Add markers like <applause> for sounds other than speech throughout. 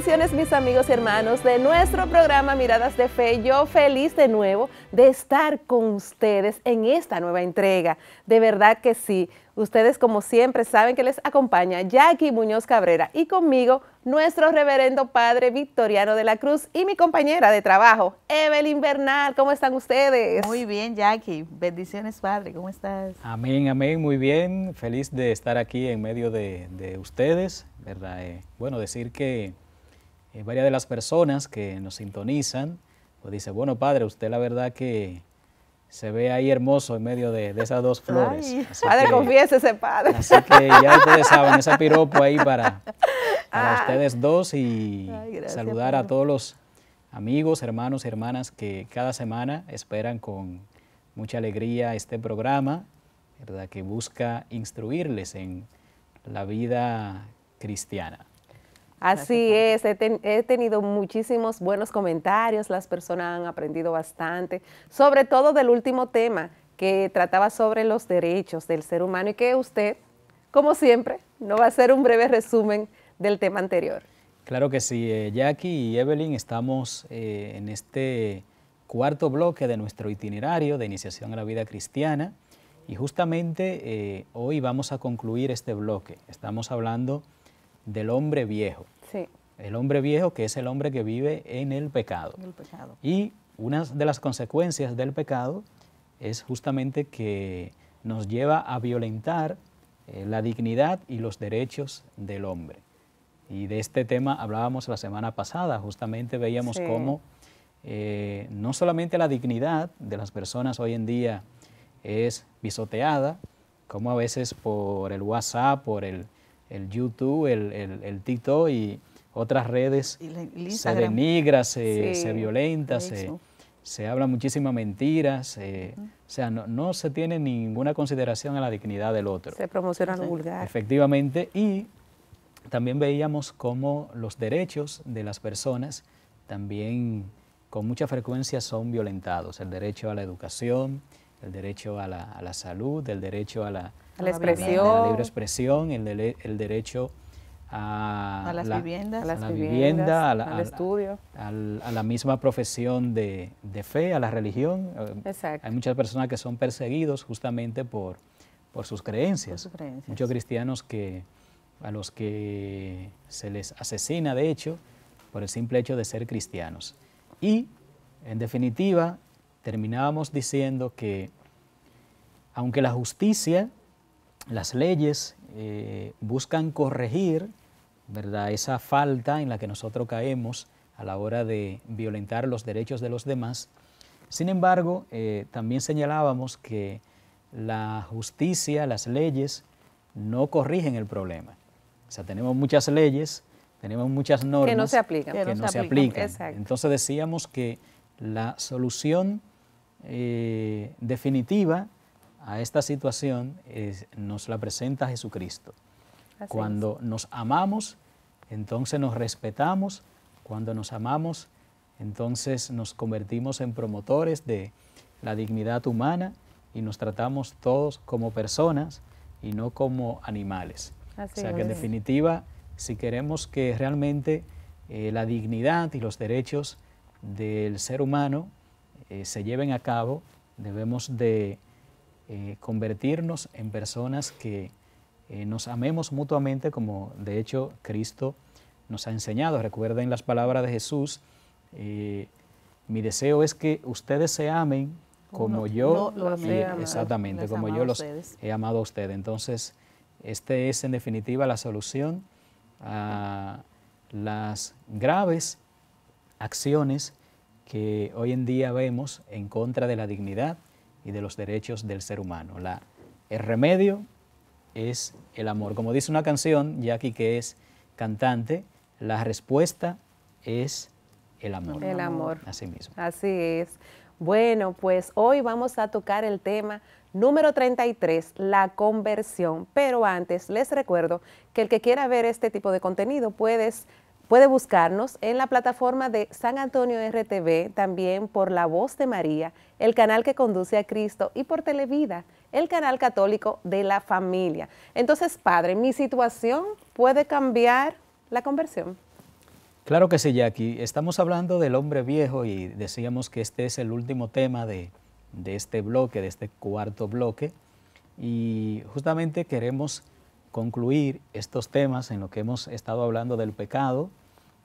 Bendiciones mis amigos y hermanos de nuestro programa Miradas de Fe. Yo feliz de nuevo de estar con ustedes en esta nueva entrega. De verdad que sí. Ustedes como siempre saben que les acompaña Jackie Muñoz Cabrera y conmigo nuestro reverendo padre Victoriano de la Cruz y mi compañera de trabajo Evelyn Bernal. ¿Cómo están ustedes? Muy bien Jackie. Bendiciones padre. ¿Cómo estás? Amén, amén. Muy bien. Feliz de estar aquí en medio de, ustedes. ¿verdad? Eh, bueno, decir que eh, varias de las personas que nos sintonizan, pues dice, bueno, padre, usted la verdad que se ve ahí hermoso en medio de, esas dos flores. padre, confiese ese padre. Así que ya ustedes saben, esa piropo ahí para, ah. ustedes dos y saludar a todos los amigos, hermanos y hermanas que cada semana esperan con mucha alegría este programa, ¿verdad? que busca instruirles en la vida cristiana. Así es, he, tenido muchísimos buenos comentarios, las personas han aprendido bastante, sobre todo del último tema que trataba sobre los derechos del ser humano y que usted, como siempre, no va a hacer un breve resumen del tema anterior. Claro que sí, eh, Jackie y Evelyn, estamos eh, en este cuarto bloque de nuestro itinerario de iniciación a la vida cristiana y justamente eh, hoy vamos a concluir este bloque. Estamos hablando del hombre viejo. El hombre viejo que es el hombre que vive en el pecado. Y una de las consecuencias del pecado es justamente que nos lleva a violentar eh, la dignidad y los derechos del hombre. Y de este tema hablábamos la semana pasada, justamente veíamos cómo eh, no solamente la dignidad de las personas hoy en día es pisoteada, como a veces por el WhatsApp, por el el YouTube, el, el, TikTok y otras redes se denigra, se, se violenta, se, se, habla muchísimas mentiras, o sea, no, no, se tiene ninguna consideración a la dignidad del otro. Se promociona vulgar. Efectivamente, y también veíamos cómo los derechos de las personas también con mucha frecuencia son violentados, el derecho a la educación, el derecho a la, salud, el derecho a la, expresión. libre expresión, el, derecho a, las viviendas, la vivienda, al estudio, a la misma profesión de, fe, a la religión. Eh, hay muchas personas que son perseguidos justamente por, sus creencias. sus creencias. Muchos cristianos que a los que se les asesina, de hecho, por el simple hecho de ser cristianos. Y, en definitiva, terminábamos diciendo que aunque la justicia, las leyes eh, buscan corregir esa falta en la que nosotros caemos a la hora de violentar los derechos de los demás, sin embargo, eh, también señalábamos que la justicia, las leyes, no corrigen el problema. O sea, tenemos muchas leyes, tenemos muchas normas que no se aplican. Que, no, se, aplican. Entonces decíamos que la solución eh, definitiva a esta situación nos la presenta Jesucristo. cuando nos amamos, entonces nos respetamos, cuando nos amamos, entonces nos convertimos en promotores de la dignidad humana y nos tratamos todos como personas y no como animales. o sea que en definitiva, si queremos que realmente eh, la dignidad y los derechos del ser humano eh, se lleven a cabo, debemos de eh, convertirnos en personas que eh, nos amemos mutuamente como de hecho Cristo nos ha enseñado. Recuerden las palabras de Jesús, mi deseo es que ustedes se amen como yo, los he exactamente, como yo los he amado a ustedes. Entonces, esta es en definitiva la solución a las graves acciones que hoy en día vemos en contra de la dignidad y de los derechos del ser humano. el remedio es el amor. Como dice una canción, Jackie que es cantante, la respuesta es el amor. El amor. Así mismo. Así es. Bueno, pues hoy vamos a tocar el tema número 33, la conversión. Pero antes les recuerdo que el que quiera ver este tipo de contenido puedes Puede buscarnos en la plataforma de San Antonio RTV, también por La Voz de María, el canal que conduce a Cristo, y por Televida, el canal católico de la familia. Entonces, padre, ¿mi situación puede cambiar la conversión? Claro que sí, Jackie. Estamos hablando del hombre viejo y decíamos que este es el último tema de, de este bloque, de este cuarto bloque. Y justamente queremos concluir estos temas en lo que hemos estado hablando del pecado,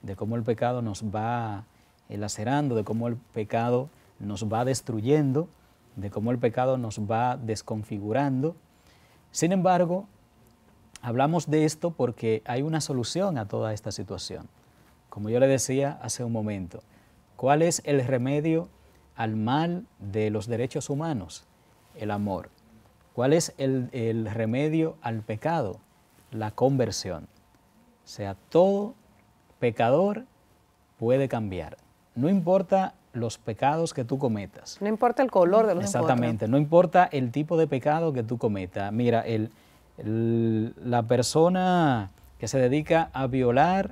de cómo el pecado nos va lacerando, de cómo el pecado nos va destruyendo, de cómo el pecado nos va desconfigurando. Sin embargo, hablamos de esto porque hay una solución a toda esta situación. Como yo le decía hace un momento, ¿cuál es el remedio al mal de los derechos humanos? El amor. ¿Cuál es el, el remedio al pecado? La conversión. O sea, todo pecador puede cambiar. No importa los pecados que tú cometas. No importa el color de los pecados. Exactamente, no importa el tipo de pecado que tú cometas. Mira, la persona que se dedica a violar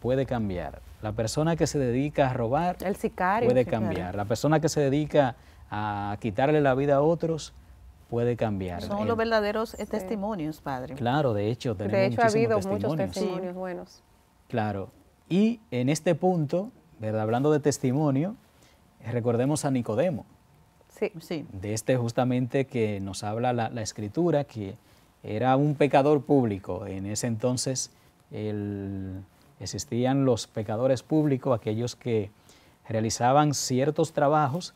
puede cambiar. La persona que se dedica a robar puede cambiar. La persona que se dedica a quitarle la vida a otros puede cambiar. Son los verdaderos eh, testimonios, padre. Claro, de hecho, tenemos De hecho, ha habido muchos testimonios buenos. Claro, y en este punto, hablando de testimonio, recordemos a Nicodemo. Sí, sí. De este justamente que nos habla la, escritura, que era un pecador público. En ese entonces existían los pecadores públicos, aquellos que realizaban ciertos trabajos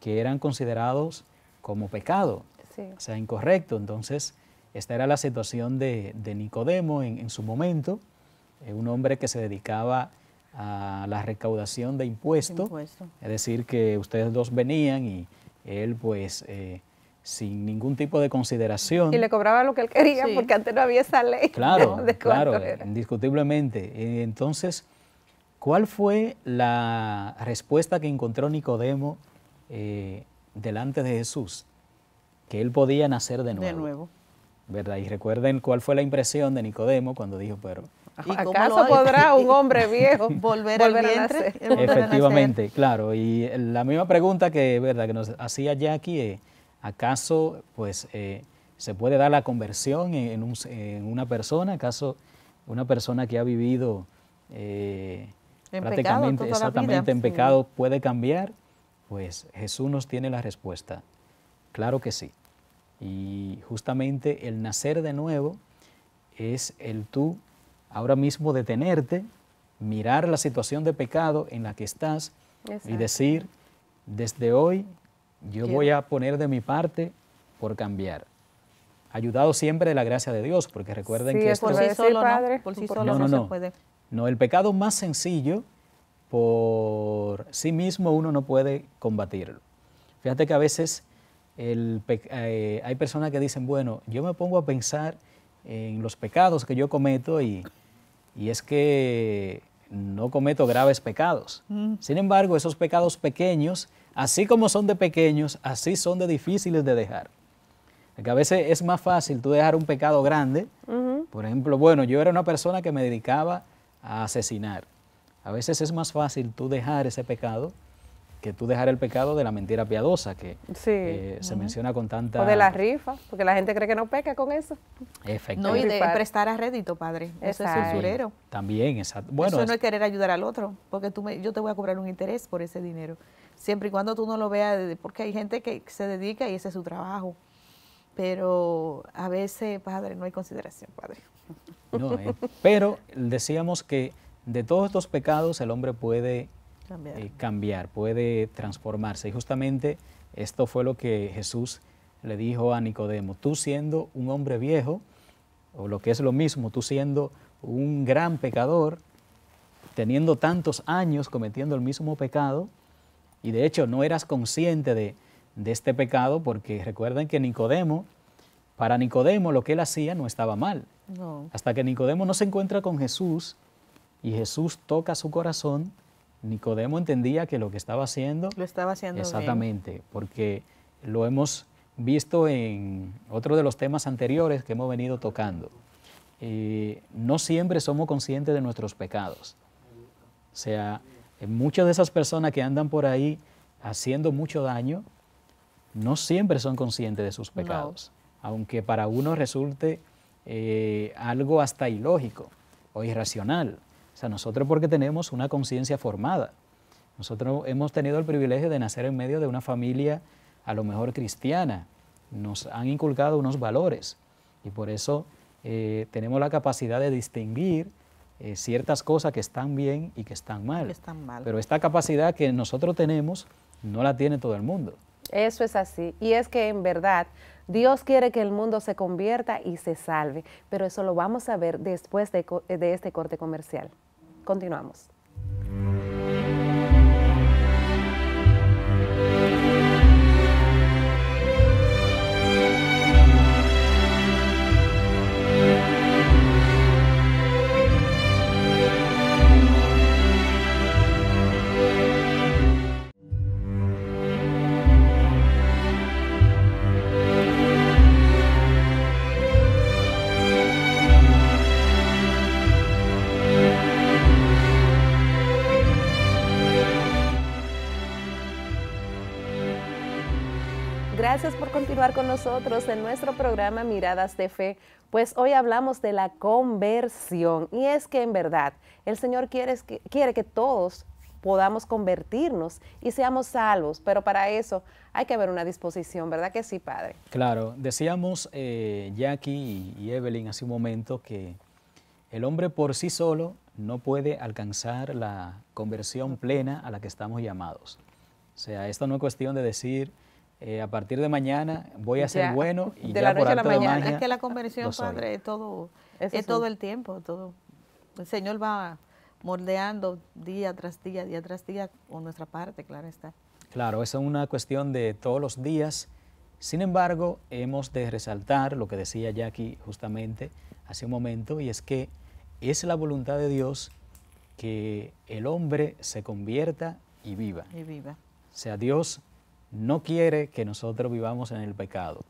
que eran considerados como pecado, o sea, incorrecto. Entonces, esta era la situación de, Nicodemo en, su momento. Eh, un hombre que se dedicaba a la recaudación de impuestos, es decir, que ustedes dos venían y él pues eh, sin ningún tipo de consideración. Y le cobraba lo que él quería porque antes no había esa ley. Claro, <laughs> claro, indiscutiblemente. Eh, entonces, ¿cuál fue la respuesta que encontró Nicodemo delante de Jesús? Que él podía nacer de nuevo. De nuevo. ¿Verdad? Y recuerden cuál fue la impresión de Nicodemo cuando dijo, pero ¿Acaso podrá un <laughs> hombre viejo volver, a nacer? <laughs> Efectivamente, claro. Y la misma pregunta que, ¿verdad? que nos hacía Jackie, eh, ¿acaso pues, eh, se puede dar la conversión en, una persona? ¿Acaso una persona que ha vivido eh, prácticamente exactamente en pecado puede cambiar? Pues Jesús nos tiene la respuesta. Claro que sí. Y justamente el nacer de nuevo es el tú ahora mismo detenerte, mirar la situación de pecado en la que estás y decir, desde hoy yo voy a poner de mi parte por cambiar. Ayudado siempre de la gracia de Dios, porque recuerden que esto, por solo, no, por sí solo no, se puede. No, el pecado más sencillo por sí mismo uno no puede combatirlo. Fíjate que a veces eh, hay personas que dicen, bueno, yo me pongo a pensar en los pecados que yo cometo y y es que no cometo graves pecados. Mm. Sin embargo, esos pecados pequeños, así como son de pequeños, así son de difíciles de dejar. Porque a veces es más fácil tú dejar un pecado grande. Por ejemplo, bueno, yo era una persona que me dedicaba a asesinar. A veces es más fácil tú dejar ese pecado que tú dejar el pecado de la mentira piadosa que eh, se menciona con tanta... O de la rifa, porque la gente cree que no peca con eso. Efectivamente. No, y de prestar a rédito, padre. Eso es usurero. También, exacto. Bueno, eso no es querer ayudar al otro, porque tú me, yo te voy a cobrar un interés por ese dinero, siempre y cuando tú no lo veas, porque hay gente que se dedica y ese es su trabajo. Pero a veces, padre, no hay consideración, padre. No, eh. pero decíamos que de todos estos pecados el hombre puede cambiar. Eh, cambiar, puede transformarse. Y justamente esto fue lo que Jesús le dijo a Nicodemo, tú siendo un hombre viejo, o lo que es lo mismo, tú siendo un gran pecador, teniendo tantos años cometiendo el mismo pecado, y de hecho no eras consciente de, este pecado, porque recuerden que Nicodemo, para Nicodemo lo que él hacía no estaba mal. Hasta que Nicodemo no se encuentra con Jesús y Jesús toca su corazón Nicodemo entendía que lo que estaba haciendo... Lo estaba haciendo Exactamente, porque lo hemos visto en otro de los temas anteriores que hemos venido tocando. Eh, no siempre somos conscientes de nuestros pecados. O sea, muchas de esas personas que andan por ahí haciendo mucho daño, no siempre son conscientes de sus pecados, aunque para uno resulte eh, algo hasta ilógico o irracional. O sea, nosotros porque tenemos una conciencia formada. Nosotros hemos tenido el privilegio de nacer en medio de una familia a lo mejor cristiana. Nos han inculcado unos valores y por eso eh, tenemos la capacidad de distinguir eh, ciertas cosas que están bien y que están mal. están mal. Pero esta capacidad que nosotros tenemos no la tiene todo el mundo. Eso es así. Y es que en verdad Dios quiere que el mundo se convierta y se salve, pero eso lo vamos a ver después de, este corte comercial. Continuamos. con nosotros en nuestro programa Miradas de Fe, pues hoy hablamos de la conversión. Y es que en verdad el Señor quiere que, quiere que todos podamos convertirnos y seamos salvos, pero para eso hay que haber una disposición, ¿verdad que sí, Padre? Claro, decíamos eh, Jackie y Evelyn hace un momento que el hombre por sí solo no puede alcanzar la conversión plena a la que estamos llamados. O sea, esto no es cuestión de decir, eh, a partir de mañana voy a ser bueno y de ya la noche a la mañana. es que la conversión, padre, es todo, todo el tiempo, todo. El Señor va moldeando día tras día, día tras día, con nuestra parte, claro está. Claro, es una cuestión de todos los días. Sin embargo, hemos de resaltar lo que decía Jackie justamente hace un momento, y es que es la voluntad de Dios que el hombre se convierta y viva. Y viva. O sea, Dios no quiere que nosotros vivamos en el pecado,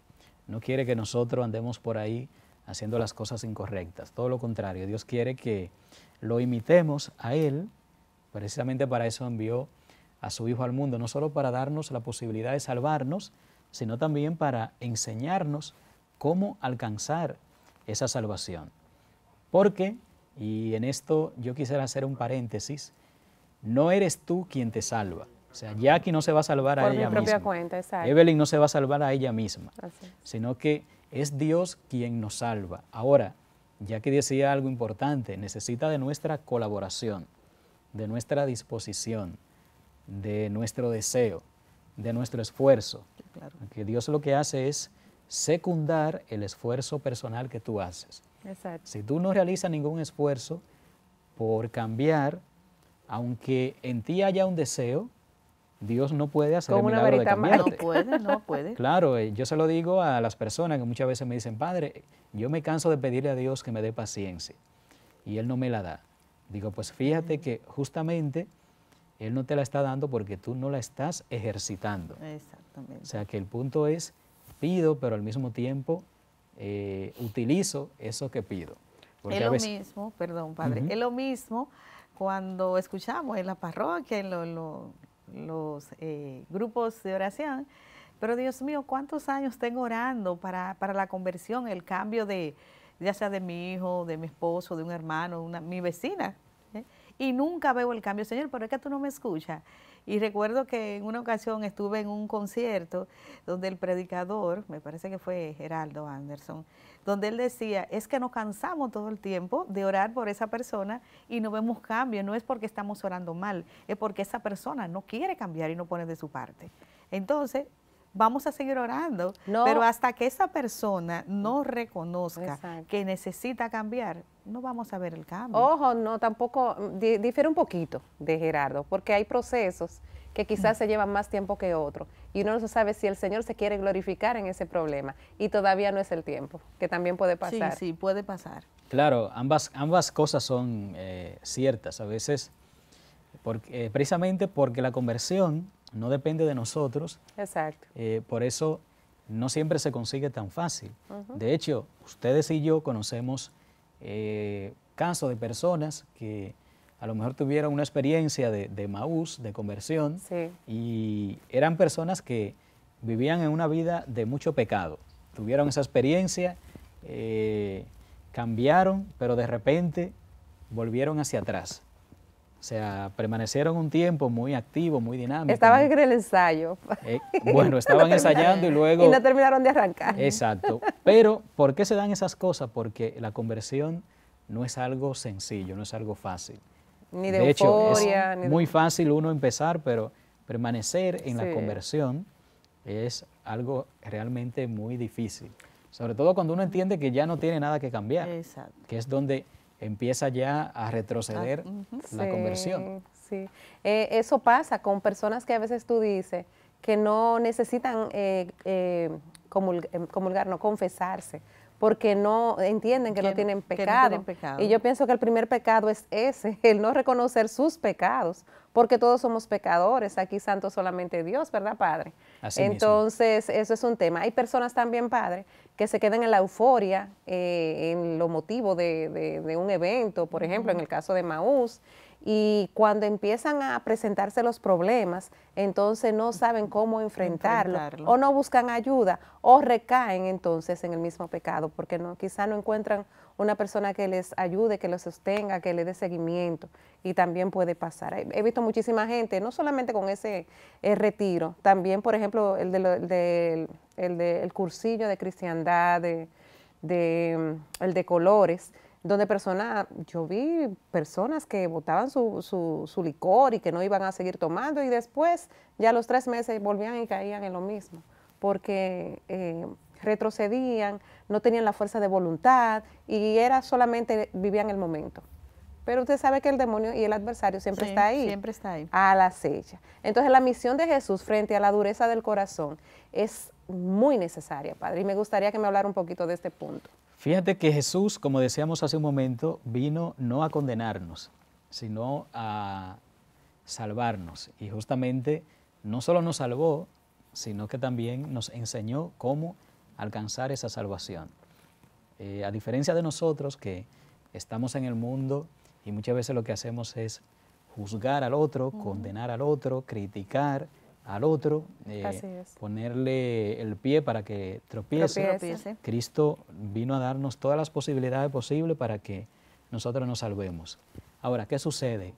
no quiere que nosotros andemos por ahí haciendo las cosas incorrectas, todo lo contrario, Dios quiere que lo imitemos a Él, precisamente para eso envió a su Hijo al mundo, no solo para darnos la posibilidad de salvarnos, sino también para enseñarnos cómo alcanzar esa salvación. Porque, y en esto yo quisiera hacer un paréntesis, no eres tú quien te salva, o sea, Jackie no se va a salvar a ella misma. Cuenta, Evelyn no se va a salvar a ella misma, sino que es Dios quien nos salva. Ahora, Jackie decía algo importante, necesita de nuestra colaboración, de nuestra disposición, de nuestro deseo, de nuestro esfuerzo. Que Dios lo que hace es secundar el esfuerzo personal que tú haces. Si tú no realizas ningún esfuerzo por cambiar, aunque en ti haya un deseo, Dios no puede hacer milagro de cambiarte. No puede, no <laughs> puede. Claro, eh, yo se lo digo a las personas que muchas veces me dicen, Padre, yo me canso de pedirle a Dios que me dé paciencia y Él no me la da. Digo, pues fíjate que justamente Él no te la está dando porque tú no la estás ejercitando. Exactamente. O sea que el punto es, pido, pero al mismo tiempo eh, utilizo eso que pido. es lo mismo, perdón, Padre, es lo mismo cuando escuchamos en la parroquia, en lo, lo los eh, grupos de oración, pero Dios mío, ¿cuántos años tengo orando para, para la conversión, el cambio de, ya sea de mi hijo, de mi esposo, de un hermano, una, mi vecina? Eh? Y nunca veo el cambio, Señor, pero es que tú no me escuchas. Y recuerdo que en una ocasión estuve en un concierto donde el predicador, me parece que fue Geraldo Anderson, donde él decía, es que nos cansamos todo el tiempo de orar por esa persona y no vemos cambio, no es porque estamos orando mal, es porque esa persona no quiere cambiar y no pone de su parte. Entonces, vamos a seguir orando. Pero hasta que esa persona no reconozca que necesita cambiar, no vamos a ver el cambio. Ojo, no, tampoco, mm, difiere un poquito de Gerardo, porque hay procesos que quizás mm. se llevan más tiempo que otro y uno no sabe si el Señor se quiere glorificar en ese problema y todavía no es el tiempo, que también puede pasar. Sí, sí, puede pasar. Claro, ambas, ambas cosas son eh, ciertas a veces, porque, eh, precisamente porque la conversión no depende de nosotros. Exacto. Eh, por eso no siempre se consigue tan fácil. De hecho, ustedes y yo conocemos eh, casos de personas que a lo mejor tuvieron una experiencia de, maús, de conversión, y eran personas que vivían en una vida de mucho pecado. Tuvieron esa experiencia, eh, cambiaron, pero de repente volvieron hacia atrás. O sea, permanecieron un tiempo muy activo, muy dinámico. Estaban en el ensayo. Eh, <laughs> bueno, estaban ensayando y luego... Y no terminaron de arrancar. Exacto. Pero, ¿por qué se dan esas cosas? Porque la conversión no es algo sencillo, no es algo fácil. Ni de, de hecho, es muy fácil uno empezar, pero permanecer en la conversión es algo realmente muy difícil. Sobre todo cuando uno entiende que ya no tiene nada que cambiar. Exacto. Que es donde empieza ya a ah, retroceder la conversión. Sí, eh, eso pasa con personas que a veces tú dices que no necesitan eh, eh, em, comulgar, no confesarse, porque no entienden que, Que no tienen pecado. Y yo pienso que el primer pecado es ese, el no reconocer sus pecados porque todos somos pecadores, aquí santo solamente Dios, ¿verdad, Padre? Así Entonces, eso es un tema. Hay personas también, Padre, que se quedan en la euforia, eh, en lo motivo de, un evento, por ejemplo, en el caso de Maús, y cuando empiezan a presentarse los problemas, entonces no saben cómo enfrentarlo, o no buscan ayuda o recaen entonces en el mismo pecado porque no quizá no encuentran una persona que les ayude, que los sostenga, que les dé seguimiento y también puede pasar. He, visto muchísima gente, no solamente con ese eh, retiro, también por ejemplo el, de cursillo de cristiandad, de, de mm, el de colores, donde personas, yo vi personas que botaban su, su, su, licor y que no iban a seguir tomando y después ya los tres meses volvían y caían en lo mismo, porque eh, retrocedían, no tenían la fuerza de voluntad y era solamente, vivían el momento. Pero usted sabe que el demonio y el adversario siempre está ahí. Siempre está ahí. A la acecha. Entonces la misión de Jesús frente a la dureza del corazón es muy necesaria, Padre. Y me gustaría que me hablara un poquito de este punto. Fíjate que Jesús, como decíamos hace un momento, vino no a condenarnos, sino a salvarnos. Y justamente no solo nos salvó, sino que también nos enseñó cómo alcanzar esa salvación. Eh, a diferencia de nosotros que estamos en el mundo y muchas veces lo que hacemos es juzgar al otro, condenar al otro, criticar, al otro, eh, ponerle el pie para que tropiece. Cristo vino a darnos todas las posibilidades posibles para que nosotros nos salvemos. Ahora, ¿qué sucede?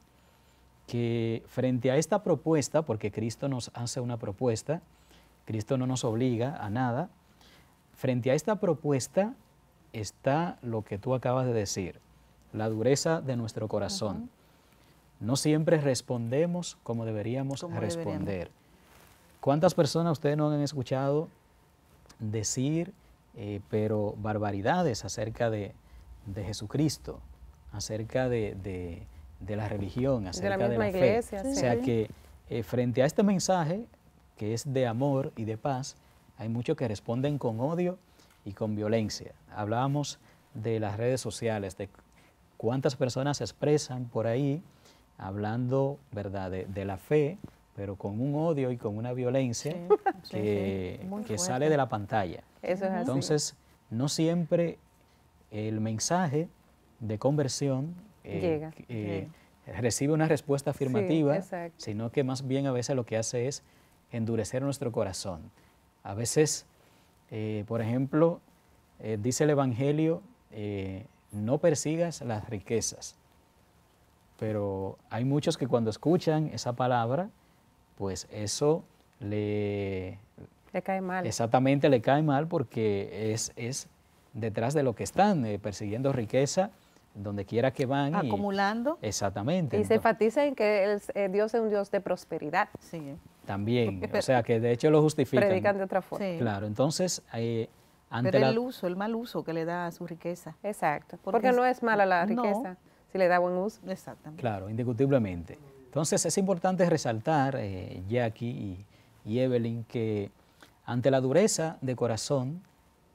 Que frente a esta propuesta, porque Cristo nos hace una propuesta, Cristo no nos obliga a nada, frente a esta propuesta está lo que tú acabas de decir, la dureza de nuestro corazón. No siempre respondemos como deberíamos responder. ¿Cuántas personas ustedes no han escuchado decir, eh, pero barbaridades acerca de, Jesucristo, acerca de, la religión, acerca de la, iglesia, fe? O sea que eh, frente a este mensaje, que es de amor y de paz, hay muchos que responden con odio y con violencia. Hablábamos de las redes sociales, de cuántas personas se expresan por ahí hablando ¿verdad? de la fe, pero con un odio y con una violencia <laughs> que, sale de la pantalla. Entonces, no siempre el mensaje de conversión eh, eh, recibe una respuesta afirmativa, sino que más bien a veces lo que hace es endurecer nuestro corazón. A veces, eh, por ejemplo, dice el Evangelio, no persigas las riquezas, pero hay muchos que cuando escuchan esa palabra, pues eso le... cae mal. Exactamente, le cae mal porque es, es detrás de lo que están, eh, persiguiendo riqueza donde quiera que van. Acumulando. exactamente. Y se enfatiza en que el, eh, Dios es un Dios de prosperidad. Sí. También, o sea que de hecho lo justifican. Predican de otra forma. Claro, entonces... Eh, ante el uso, el mal uso que le da a su riqueza. Exacto, porque, no es mala la riqueza, si le da buen uso. Exactamente. Claro, indiscutiblemente. Entonces es importante resaltar, eh, Jackie y, Evelyn, que ante la dureza de corazón,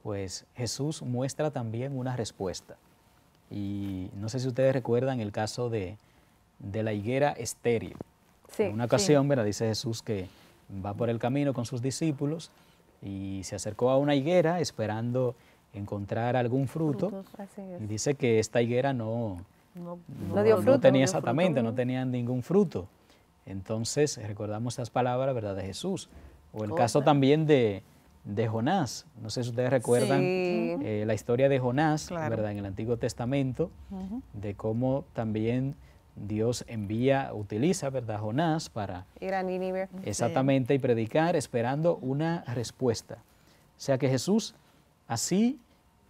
pues Jesús muestra también una respuesta. Y no sé si ustedes recuerdan el caso de, la higuera estéril. en una ocasión, Dice Jesús que va por el camino con sus discípulos y se acercó a una higuera esperando encontrar algún fruto. y dice que esta higuera no, no, dio fruto, no tenía exactamente, no tenían ningún fruto. Entonces recordamos esas palabras, ¿verdad?, de Jesús. O el caso también de, Jonás. No sé si ustedes recuerdan eh, la historia de Jonás, ¿verdad?, en el Antiguo Testamento, de cómo también Dios envía, utiliza, ¿verdad?, Jonás para... Exactamente, y predicar esperando una respuesta. O sea que Jesús, así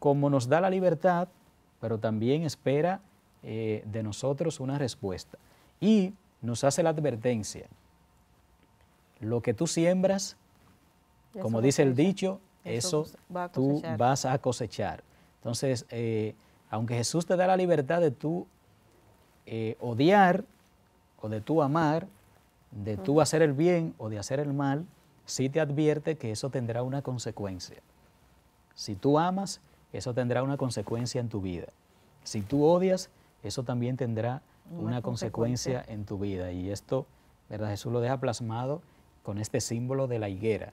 como nos da la libertad, pero también espera eh, de nosotros una respuesta. Y nos hace la advertencia, lo que tú siembras, como dice el dicho, eso, tú vas a cosechar. Entonces, eh, aunque Jesús te da la libertad de tú eh, odiar o de tú amar, de tú hacer el bien o de hacer el mal, si te advierte que eso tendrá una consecuencia. Si tú amas, eso tendrá una consecuencia en tu vida. Si tú odias, eso también tendrá una, consecuencia. en tu vida. Y esto, ¿verdad? Jesús lo deja plasmado con este símbolo de la higuera.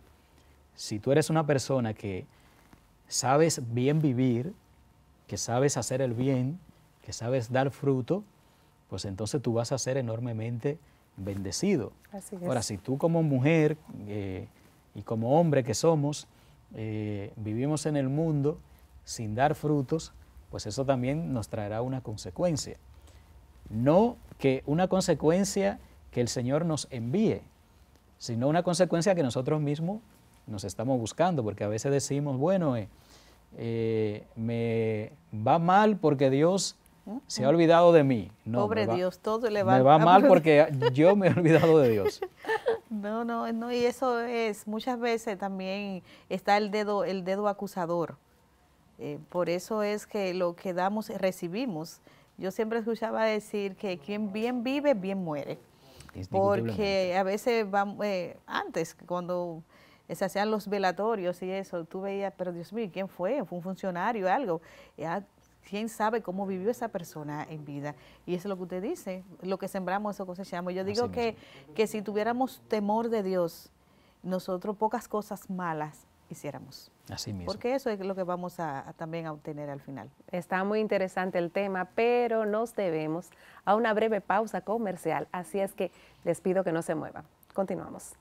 Si tú eres una persona que sabes bien vivir, que sabes hacer el bien, que sabes dar fruto, pues entonces tú vas a ser enormemente bendecido. Ahora, si tú como mujer eh, y como hombre que somos, eh, vivimos en el mundo sin dar frutos, pues eso también nos traerá una consecuencia. No que una consecuencia que el Señor nos envíe, sino una consecuencia que nosotros mismos nos estamos buscando, porque a veces decimos, bueno, eh, eh, me va mal porque Dios se ha olvidado de mí. No, Pobre Dios, todo le va mal. Me va mal porque yo me he olvidado de Dios. <laughs> No, no, no, y eso es, muchas veces también está el dedo, el dedo acusador. Eh, por eso es que lo que damos, recibimos. Yo siempre escuchaba decir que quien bien vive, bien muere. Porque a veces vamos, eh, antes, cuando se hacían los velatorios y eso, tú veías, pero Dios mío, ¿quién fue? ¿Fue un funcionario o algo? Ah, ¿Quién sabe cómo vivió esa persona en vida? Y eso es lo que usted dice, lo que sembramos, eso cosechamos. Yo digo que, que si tuviéramos temor de Dios, nosotros pocas cosas malas hiciéramos. Porque eso es lo que vamos a, también a obtener al final. Está muy interesante el tema, pero nos debemos a una breve pausa comercial, así es que les pido que no se muevan. Continuamos.